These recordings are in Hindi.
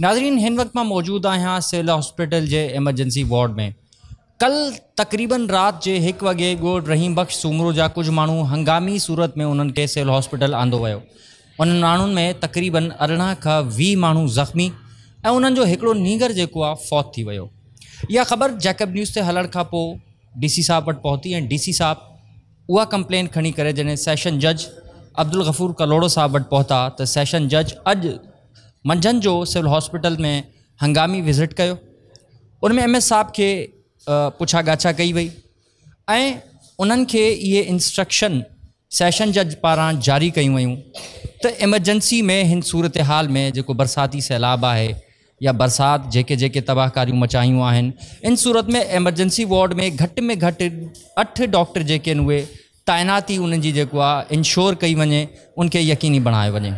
नाजरीन हिन वक्त में मौजूद आहियां सेल हॉस्पिटल के एमरजेंसी वार्ड में कल तक़रीबन रात के एक वॻे ॻोठ रहीम बख़्श सूमरो जा कुझु माण्हू हंगामी सूरत में उन्हनि सेल हॉस्पिटल आंदो वियो उन्हनि माण्हुनि में तक़रीबन अरिड़हं का वी मू ज़ख़्मी ऐं उन्हनि नीगर जो आहे फौत थी वियो इहा ख़बर जैकब न्यूज़ से हलण खां पोइ डी सी साहिबु वटि पहुती ऐं डी सी साहिबु उहा कंप्लेन खड़ी करे जॾहिं सेशन जज अब्दुल गफ़ूर कलोड़ो साहब वट पहुता त सेशन जज अज जो सिविल हॉस्पिटल में हंगामी विज़िट कर उनमें एम एस साहब के पुछा गाछा कई वही ऐं ये इंस्ट्रक्शन सेशन जज पारा जारी कई वयूं त इमरजेंसी में इन सूरत हाल में जो बरसाती सैलाब है या बरसात जेके जेके तबाहकार मचाई हैं इन सूरत में एमरजेंसी वार्ड में घट में घट अठ डॉक्टर जेके तैनाती उन्हनि इंश्योर कई वे उनके यकीनी बनाए वञे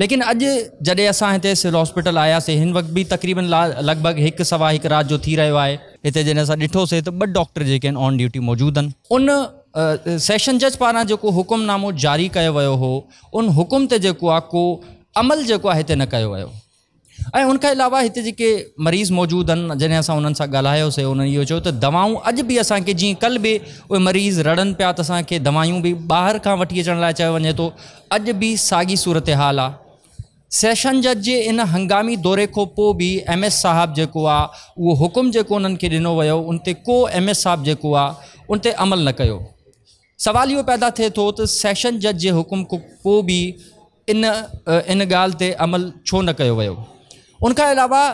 लेकिन अज जॾहिं असां हिते सिविल हॉस्पिटल आयासीं हिन वक़्तु बि तक़रीबन लॻभॻि हिकु सवा एक रात जो थी रहियो आहे हिते जॾहिं असां डॉक्टर जेके ऑन ड्यूटी मौजूद आहिनि उन सेशन जज पारा जो हुकुमनामो जारी किया वो हो उन हुकुम ते जेको को अमल जेको आहे हिते न कयो वियो ऐं अलावा हिते जेके मरीज़ मौजूदु आहिनि जॾहिं असां उन्हनि सां ॻाल्हायोसीं उन्हनि इहो चयो त दवाऊं अॼु बि असांखे जीअं मरीज़ रड़न पिया त असांखे दवाऊं बि ॿाहिरि खां वठी अचण लाइ चयो वञे थो अॼु सूरत हाल आहे सेशन जज के इन हंगामी दौरे को पो भी एम एस साहब जो वो हुकुम जो उन्हनि खे ॾिनो उन को एम एस साहब जो उन अमल न कर सवाल यो पैदा थे तो सेशन जज के हुकुम को पो भी इन इन गाल्ह् ते अमल छो न कर उनका अलावा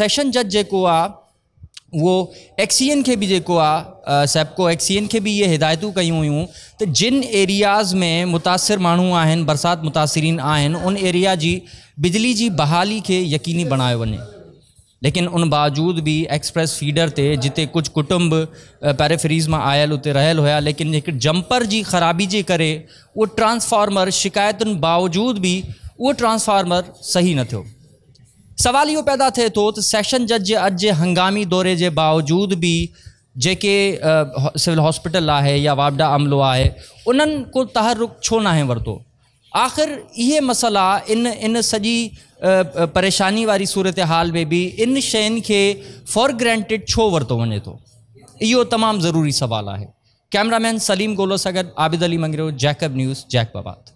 सेशन जज जो आ वो एक्सीन e के भी जेको आहे सैपको के भी ये इहे हिदायतूं कयूं हुयूं तो जिन एरियाज़ में मुतासिर मानू आहिनि बरसात मुतासरीन आहिनि उन एरिया जी बिजली जी बहाली के यकीनी बनाए वे लेकिन उन बावजूद भी एक्सप्रेस फीडर ते जिते कुछ कुटुंब पैरेफ्रीज में आयल उते रहल हुआ लेकिन एक जंपर जी ख़राबी जे करे ट्रांसफार्मर शिकायत बावजूद भी वो ट्रांसफार्मर सही न थो सवाल यो पैदा थे तो सेशन जज के अज हंगामी दौरे के बावजूद भी जेके सिविल हॉस्पिटल है या वाबडा अमलो है उन को तहरुक छो नाहे वरतो आख़िर ये मसला इन इन सजी परेशानी वारी सूरत हाल में भी इन शयन के फॉर ग्रांटेड छो वरतो वे तो यो तमाम ज़रूरी सवाल है कैमरामैन सलीम गोलो सगर आबिद अली मंगरो जैकब न्यूज़ जैकबाबाद